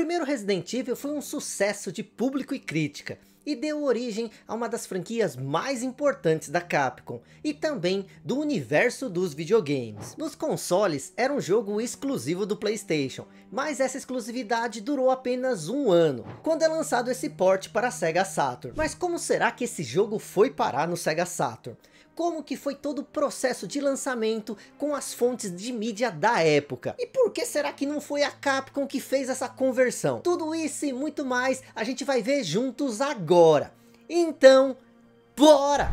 primeiro Resident Evil foi um sucesso de público e crítica, e deu origem a uma das franquias mais importantes da Capcom, e também do universo dos videogames. Nos consoles, era um jogo exclusivo do Playstation, mas essa exclusividade durou apenas um ano, quando é lançado esse port para a Sega Saturn. Mas como será que esse jogo foi parar no Sega Saturn? como que foi todo o processo de lançamento com as fontes de mídia da época. E por que será que não foi a Capcom que fez essa conversão? Tudo isso e muito mais a gente vai ver juntos agora. Então, bora!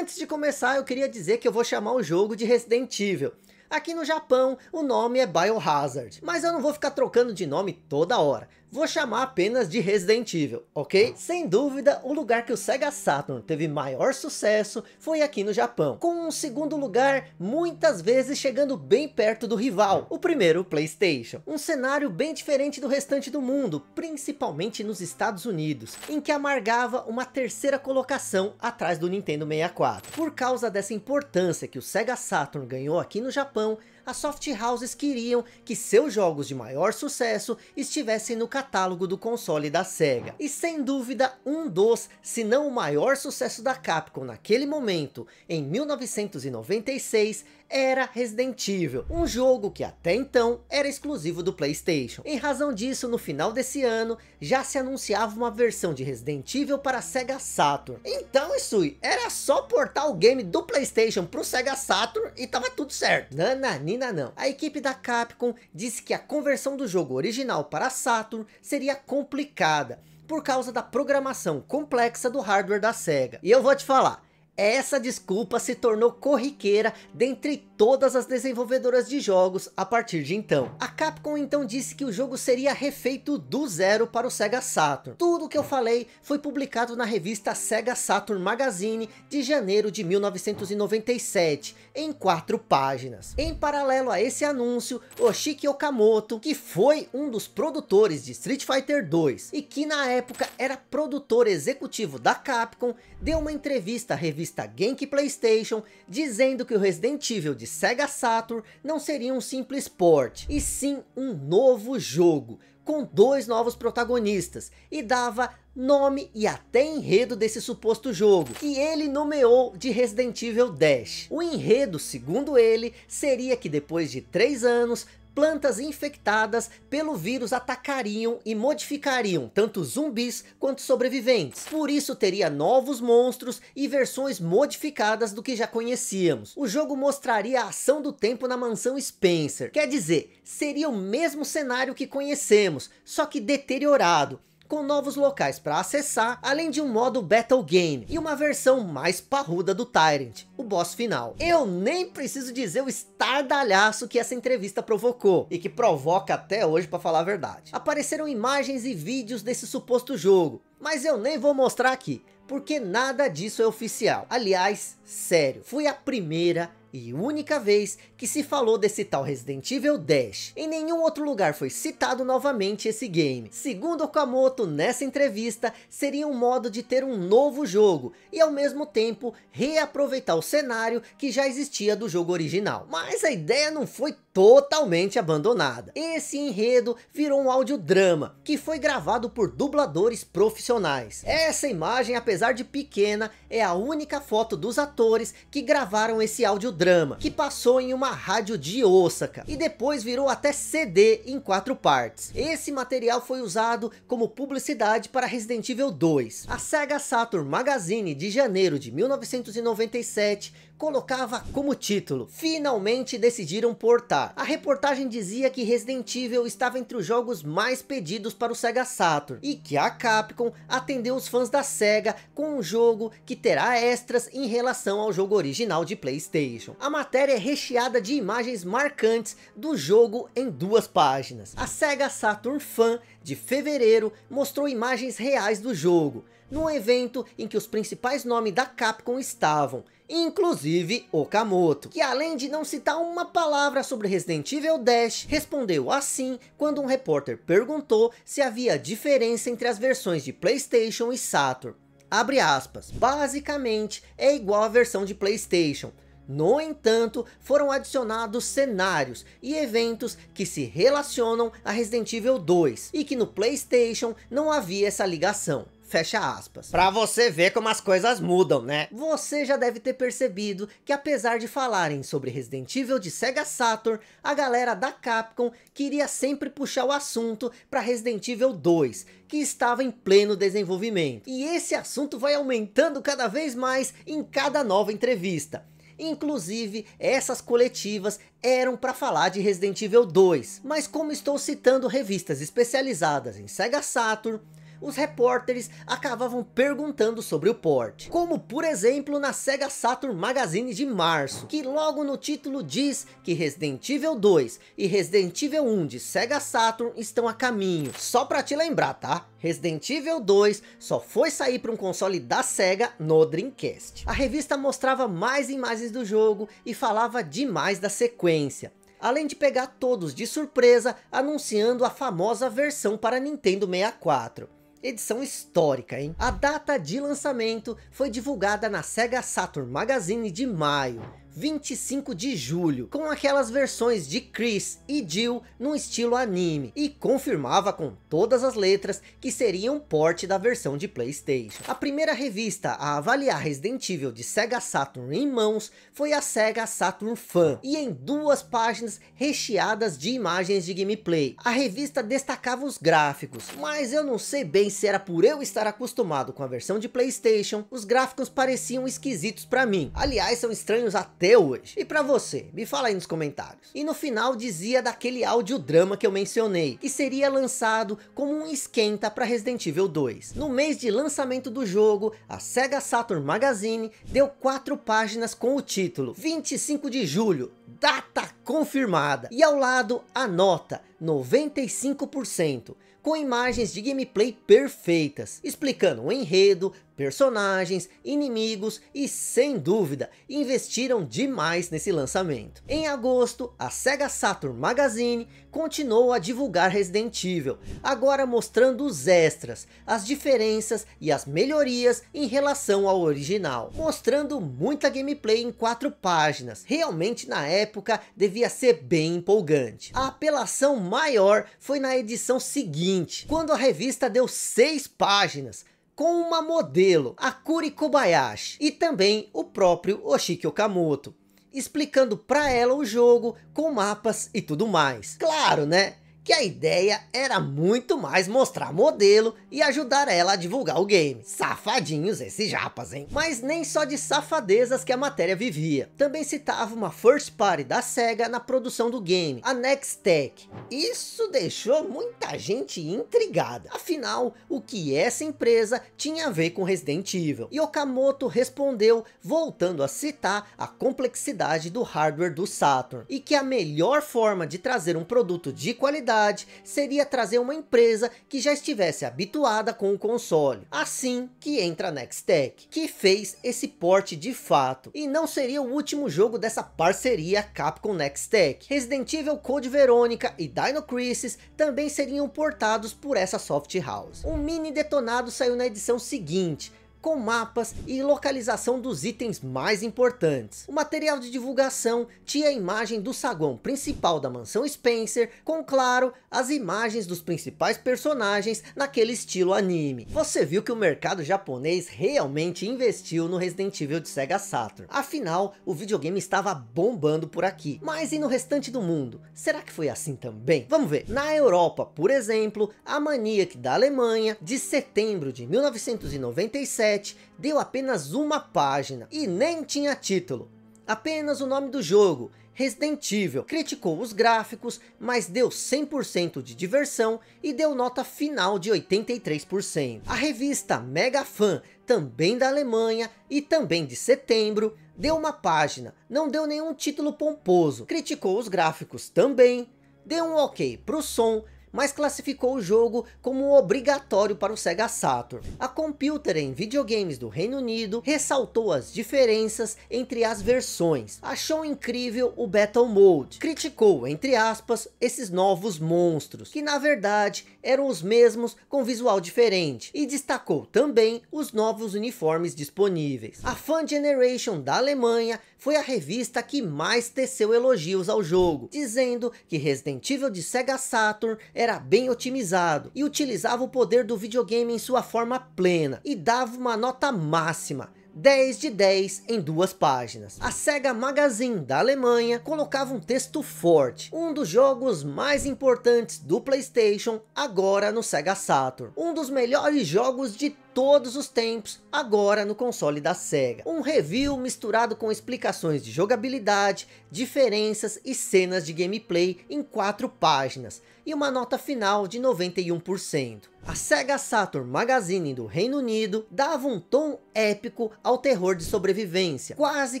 Antes de começar, eu queria dizer que eu vou chamar o jogo de Resident Evil. Aqui no Japão, o nome é Biohazard, mas eu não vou ficar trocando de nome toda hora. Vou chamar apenas de Resident Evil, ok? Sem dúvida, o lugar que o Sega Saturn teve maior sucesso foi aqui no Japão, com um segundo lugar muitas vezes chegando bem perto do rival, o primeiro o Playstation. Um cenário bem diferente do restante do mundo, principalmente nos Estados Unidos, em que amargava uma terceira colocação atrás do Nintendo 64. Por causa dessa importância que o Sega Saturn ganhou aqui no Japão, as soft houses queriam que seus jogos de maior sucesso estivessem no catálogo do console da Sega. E sem dúvida, um dos, se não o maior sucesso da Capcom naquele momento, em 1996, era Resident Evil, um jogo que até então era exclusivo do Playstation. Em razão disso, no final desse ano, já se anunciava uma versão de Resident Evil para Sega Saturn. Então, Isui, era só portar o game do Playstation para o Sega Saturn e tava tudo certo. Nanani Nina não. A equipe da Capcom disse que a conversão do jogo original para Saturn seria complicada por causa da programação complexa do hardware da SEGA. E eu vou te falar, essa desculpa se tornou corriqueira dentre todas as desenvolvedoras de jogos a partir de então. A Capcom então disse que o jogo seria refeito do zero para o Sega Saturn. Tudo o que eu falei foi publicado na revista Sega Saturn Magazine de janeiro de 1997, em quatro páginas. Em paralelo a esse anúncio, Oshiki Okamoto, que foi um dos produtores de Street Fighter 2 e que na época era produtor executivo da Capcom, deu uma entrevista à revista revista Genki PlayStation dizendo que o Resident Evil de Sega Saturn não seria um simples port, e sim um novo jogo, com dois novos protagonistas, e dava nome e até enredo desse suposto jogo, que ele nomeou de Resident Evil Dash. O enredo, segundo ele, seria que depois de três anos, plantas infectadas pelo vírus atacariam e modificariam tanto zumbis quanto sobreviventes. Por isso teria novos monstros e versões modificadas do que já conhecíamos. O jogo mostraria a ação do tempo na mansão Spencer. Quer dizer, seria o mesmo cenário que conhecemos, só que deteriorado com novos locais para acessar, além de um modo Battle Game e uma versão mais parruda do Tyrant, o boss final. Eu nem preciso dizer o estardalhaço que essa entrevista provocou, e que provoca até hoje para falar a verdade. Apareceram imagens e vídeos desse suposto jogo, mas eu nem vou mostrar aqui, porque nada disso é oficial. Aliás, sério, fui a primeira e única vez que se falou desse tal Resident Evil Dash. Em nenhum outro lugar foi citado novamente esse game. Segundo Okamoto, nessa entrevista, seria um modo de ter um novo jogo e ao mesmo tempo reaproveitar o cenário que já existia do jogo original. Mas a ideia não foi totalmente abandonada. Esse enredo virou um audiodrama, que foi gravado por dubladores profissionais. Essa imagem, apesar de pequena, é a única foto dos atores que gravaram esse audiodrama, que passou em uma rádio de Osaka, e depois virou até CD em quatro partes. Esse material foi usado como publicidade para Resident Evil 2. A Sega Saturn Magazine de janeiro de 1997 colocava como título. Finalmente decidiram portar. A reportagem dizia que Resident Evil estava entre os jogos mais pedidos para o Sega Saturn e que a Capcom atendeu os fãs da Sega com um jogo que terá extras em relação ao jogo original de Playstation. A matéria é recheada de imagens marcantes do jogo em duas páginas. A Sega Saturn Fan de fevereiro mostrou imagens reais do jogo num evento em que os principais nomes da Capcom estavam, inclusive Okamoto, que além de não citar uma palavra sobre Resident Evil Dash, respondeu assim quando um repórter perguntou se havia diferença entre as versões de Playstation e Saturn. Abre aspas, basicamente é igual à versão de Playstation, no entanto, foram adicionados cenários e eventos que se relacionam a Resident Evil 2 e que no PlayStation não havia essa ligação. Fecha aspas. Pra você ver como as coisas mudam, né? Você já deve ter percebido que apesar de falarem sobre Resident Evil de Sega Saturn, a galera da Capcom queria sempre puxar o assunto para Resident Evil 2, que estava em pleno desenvolvimento. E esse assunto vai aumentando cada vez mais em cada nova entrevista. Inclusive, essas coletivas eram para falar de Resident Evil 2, mas como estou citando revistas especializadas em Sega Saturn, os repórteres acabavam perguntando sobre o porte. Como por exemplo na Sega Saturn Magazine de março, que logo no título diz que Resident Evil 2 e Resident Evil 1 de Sega Saturn estão a caminho. Só pra te lembrar, tá? Resident Evil 2 só foi sair para um console da SEGA no Dreamcast. A revista mostrava mais imagens do jogo e falava demais da sequência além de pegar todos de surpresa anunciando a famosa versão para Nintendo 64 edição histórica, hein? A data de lançamento foi divulgada na Sega Saturn Magazine de maio 25 de julho, com aquelas versões de Chris e Jill num estilo anime, e confirmava com todas as letras que seria um porte da versão de Playstation. A primeira revista a avaliar Resident Evil de Sega Saturn em mãos foi a Sega Saturn Fan, e em duas páginas recheadas de imagens de gameplay. A revista destacava os gráficos, mas eu não sei bem se era por eu estar acostumado com a versão de Playstation, os gráficos pareciam esquisitos para mim. Aliás, são estranhos até hoje. E para você, me fala aí nos comentários. E no final dizia daquele audiodrama que eu mencionei, que seria lançado como um esquenta para Resident Evil 2. No mês de lançamento do jogo, a Sega Saturn Magazine deu quatro páginas com o título 25 de julho, data confirmada. E ao lado a nota 95% com imagens de gameplay perfeitas, explicando o enredo, personagens, inimigos e, sem dúvida, investiram demais nesse lançamento. Em agosto, a Sega Saturn Magazine continuou a divulgar Resident Evil, agora mostrando os extras, as diferenças e as melhorias em relação ao original, mostrando muita gameplay em quatro páginas. Realmente, na época, devia ser bem empolgante. A apelação maior foi na edição seguinte, quando a revista deu seis páginas, com uma modelo, Akuri Kobayashi, e também o próprio Oshiki Okamoto explicando para ela o jogo com mapas e tudo mais. Claro, né? que a ideia era muito mais mostrar modelo e ajudar ela a divulgar o game. Safadinhos esses japas, hein? Mas nem só de safadezas que a matéria vivia. Também citava uma first party da SEGA na produção do game, a Nextech. Isso deixou muita gente intrigada. Afinal, o que essa empresa tinha a ver com Resident Evil? E Okamoto respondeu, voltando a citar a complexidade do hardware do Saturn. E que a melhor forma de trazer um produto de qualidade verdade, seria trazer uma empresa que já estivesse habituada com o console. Assim que entra a Nextech, que fez esse porte de fato. E não seria o último jogo dessa parceria Capcom Nextech. Resident Evil Code Verônica e Dino Crisis também seriam portados por essa soft house. Um mini detonado saiu na edição seguinte, com mapas e localização dos itens mais importantes. O material de divulgação tinha a imagem do saguão principal da mansão Spencer, com claro, as imagens dos principais personagens naquele estilo anime. Você viu que o mercado japonês realmente investiu no Resident Evil de Sega Saturn. Afinal, o videogame estava bombando por aqui. Mas e no restante do mundo? Será que foi assim também? Vamos ver. Na Europa, por exemplo, a Maniac da Alemanha, de setembro de 1997, deu apenas uma página e nem tinha título, apenas o nome do jogo, Resident Evil. Criticou os gráficos, mas deu 100% de diversão e deu nota final de 83%. A revista Mega Fan, também da Alemanha e também de setembro, deu uma página, não deu nenhum título pomposo, criticou os gráficos também, deu um ok para o som, mas classificou o jogo como obrigatório para o Sega Saturn. A Computer em videogames do Reino Unido ressaltou as diferenças entre as versões, achou incrível o Battle Mode, criticou, entre aspas, esses novos monstros, que na verdade eram os mesmos com visual diferente, e destacou também os novos uniformes disponíveis. A Fan Generation da Alemanha foi a revista que mais teceu elogios ao jogo, dizendo que Resident Evil de Sega Saturn é era bem otimizado e utilizava o poder do videogame em sua forma plena e dava uma nota máxima 10 de 10 em duas páginas. A SEGA Magazine da Alemanha colocava um texto forte, um dos jogos mais importantes do Playstation, agora no Sega Saturn. Um dos melhores jogos de todos os tempos, agora no console da SEGA. Um review misturado com explicações de jogabilidade, diferenças e cenas de gameplay em quatro páginas, e uma nota final de 91%. A SEGA Saturn Magazine do Reino Unido dava um tom épico ao terror de sobrevivência, quase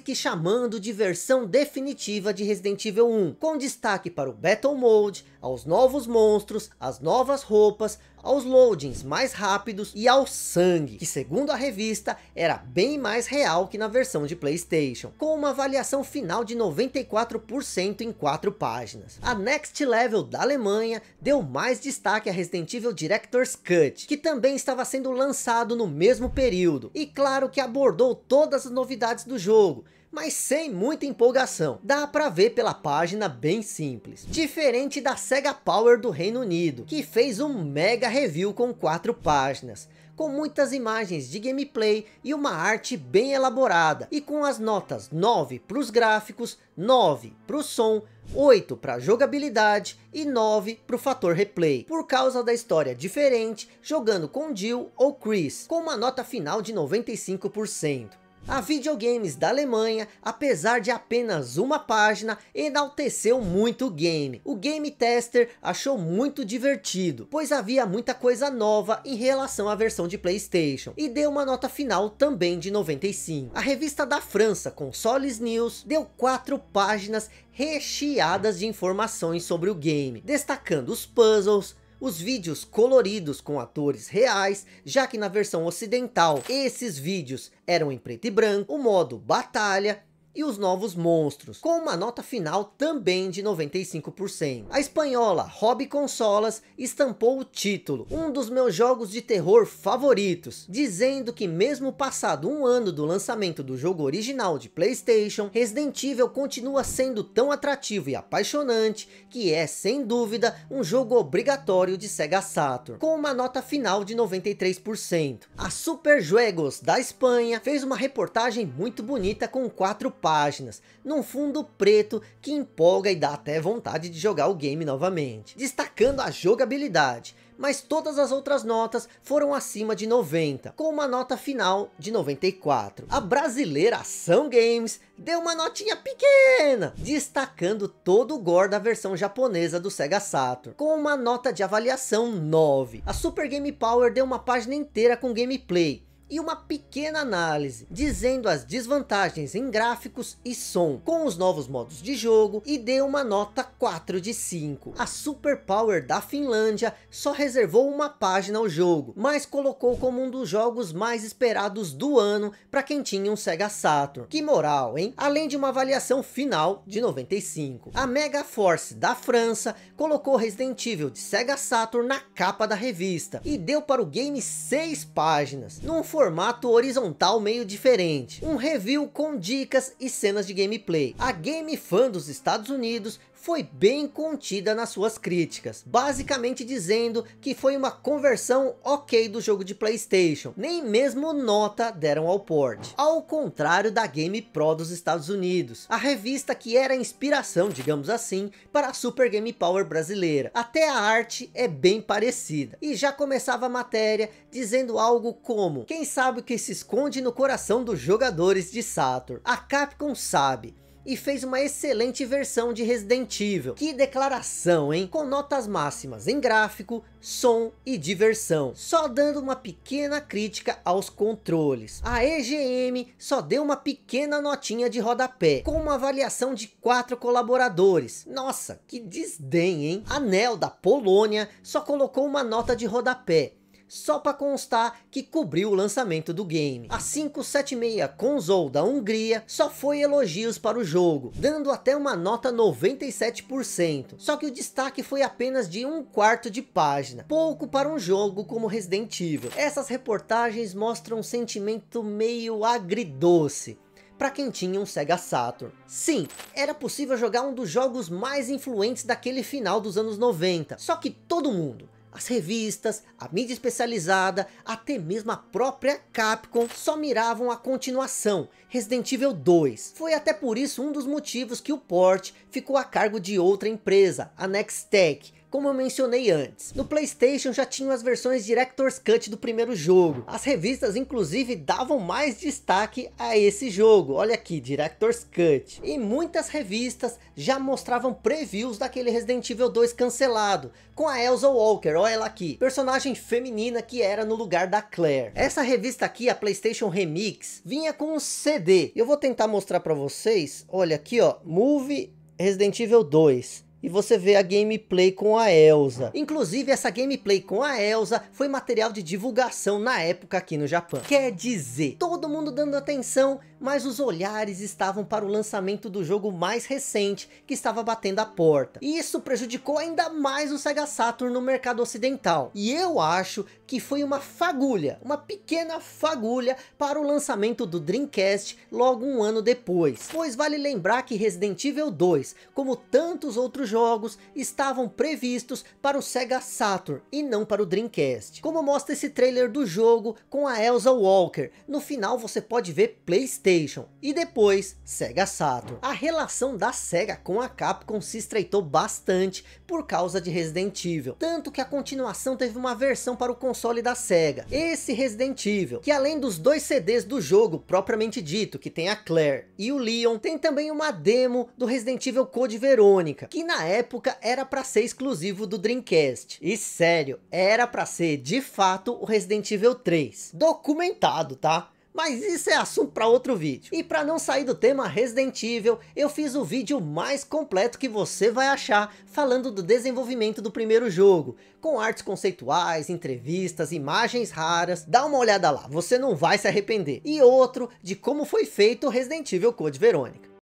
que chamando de versão definitiva de Resident Evil 1, com destaque para o Battle Mode, aos novos monstros, as novas roupas, aos loadings mais rápidos e ao sangue, que segundo a revista era bem mais real que na versão de Playstation, com uma avaliação final de 94% em 4 páginas. A Next Level da Alemanha deu mais destaque a Resident Evil Director's Cut, que também estava sendo lançado no mesmo período, e claro que abordou todas as novidades do jogo, mas sem muita empolgação. Dá pra ver pela página bem simples. Diferente da Sega Power do Reino Unido, que fez um mega review com quatro páginas com muitas imagens de gameplay e uma arte bem elaborada e com as notas 9 para os gráficos, 9 para o som, 8 para jogabilidade e 9 para o fator replay, por causa da história diferente, jogando com Jill ou Chris, com uma nota final de 95%. A Videogames da Alemanha, apesar de apenas uma página, enalteceu muito o game. O Game Tester achou muito divertido, pois havia muita coisa nova em relação à versão de Playstation, e deu uma nota final também de 95. A revista da França, Consoles News, deu quatro páginas recheadas de informações sobre o game, destacando os puzzles, os vídeos coloridos com atores reais, já que na versão ocidental esses vídeos eram em preto e branco, o modo batalha e os novos monstros, com uma nota final também de 95%. A espanhola Hobby Consolas estampou o título, um dos meus jogos de terror favoritos, dizendo que mesmo passado um ano do lançamento do jogo original de Playstation, Resident Evil continua sendo tão atrativo e apaixonante, que é sem dúvida um jogo obrigatório de Sega Saturn, com uma nota final de 93%. A Super Juegos da Espanha fez uma reportagem muito bonita com quatro páginas, num fundo preto que empolga e dá até vontade de jogar o game novamente. Destacando a jogabilidade, mas todas as outras notas foram acima de 90, com uma nota final de 94. A brasileira Ação Games deu uma notinha pequena, destacando todo o gore da versão japonesa do Sega Saturn, com uma nota de avaliação 9. A Super Game Power deu uma página inteira com gameplay, e uma pequena análise, dizendo as desvantagens em gráficos e som com os novos modos de jogo e deu uma nota 4 de 5. A Superpower da Finlândia só reservou uma página ao jogo, mas colocou como um dos jogos mais esperados do ano para quem tinha um Sega Saturn. Que moral, hein? Além de uma avaliação final de 95. A Mega Force da França colocou Resident Evil de Sega Saturn na capa da revista e deu para o game 6 páginas. Não foi formato horizontal meio diferente. Um review com dicas e cenas de gameplay. A Game Fan dos Estados Unidos foi bem contida nas suas críticas, basicamente dizendo que foi uma conversão ok do jogo de Playstation, nem mesmo nota deram ao port, ao contrário da Game Pro dos Estados Unidos, a revista que era inspiração, digamos assim, para a Super Game Power brasileira, até a arte é bem parecida, e já começava a matéria dizendo algo como, quem sabe o que se esconde no coração dos jogadores de Saturn, a Capcom sabe, e fez uma excelente versão de Resident Evil. Que declaração, hein? Com notas máximas em gráfico, som e diversão. Só dando uma pequena crítica aos controles. A EGM só deu uma pequena notinha de rodapé, com uma avaliação de quatro colaboradores. Nossa, que desdém, hein? A NEL da Polônia só colocou uma nota de rodapé, só para constar que cobriu o lançamento do game. A 576 Console da Hungria só foi elogios para o jogo, dando até uma nota 97%, só que o destaque foi apenas de um quarto de página, pouco para um jogo como Resident Evil. Essas reportagens mostram um sentimento meio agridoce, para quem tinha um Sega Saturn. Sim, era possível jogar um dos jogos mais influentes daquele final dos anos 90, só que todo mundo, as revistas, a mídia especializada, até mesmo a própria Capcom só miravam a continuação, Resident Evil 2. Foi até por isso um dos motivos que o port ficou a cargo de outra empresa, a Nextech, como eu mencionei antes. No Playstation já tinham as versões Director's Cut do primeiro jogo. As revistas inclusive davam mais destaque a esse jogo. Olha aqui, Director's Cut. E muitas revistas já mostravam previews daquele Resident Evil 2 cancelado. Com a Elsa Walker, olha ela aqui. Personagem feminina que era no lugar da Claire. Essa revista aqui, a Playstation Remix, vinha com um CD. Eu vou tentar mostrar para vocês. Olha aqui, ó. Movie Resident Evil 2 e você vê a gameplay com a Elsa. Inclusive, essa gameplay com a Elsa foi material de divulgação na época aqui no Japão. Quer dizer, todo mundo dando atenção mas os olhares estavam para o lançamento do jogo mais recente, que estava batendo a porta. E isso prejudicou ainda mais o Sega Saturn no mercado ocidental. E eu acho que foi uma fagulha, uma pequena fagulha para o lançamento do Dreamcast logo um ano depois. Pois vale lembrar que Resident Evil 2, como tantos outros jogos, estavam previstos para o Sega Saturn e não para o Dreamcast. Como mostra esse trailer do jogo com a Elsa Walker, no final você pode ver PlayStation Playstation e depois Sega Saturn. A relação da Sega com a Capcom se estreitou bastante por causa de Resident Evil, tanto que a continuação teve uma versão para o console da Sega, esse Resident Evil, que além dos dois CDs do jogo propriamente dito, que tem a Claire e o Leon, tem também uma demo do Resident Evil Code Verônica, que na época era para ser exclusivo do Dreamcast. E sério, era para ser de fato o Resident Evil 3, documentado, tá? Mas isso é assunto para outro vídeo. E para não sair do tema Resident Evil, eu fiz o vídeo mais completo que você vai achar falando do desenvolvimento do primeiro jogo, com artes conceituais, entrevistas, imagens raras. Dá uma olhada lá, você não vai se arrepender. E outro de como foi feito Resident Evil Code Verônica.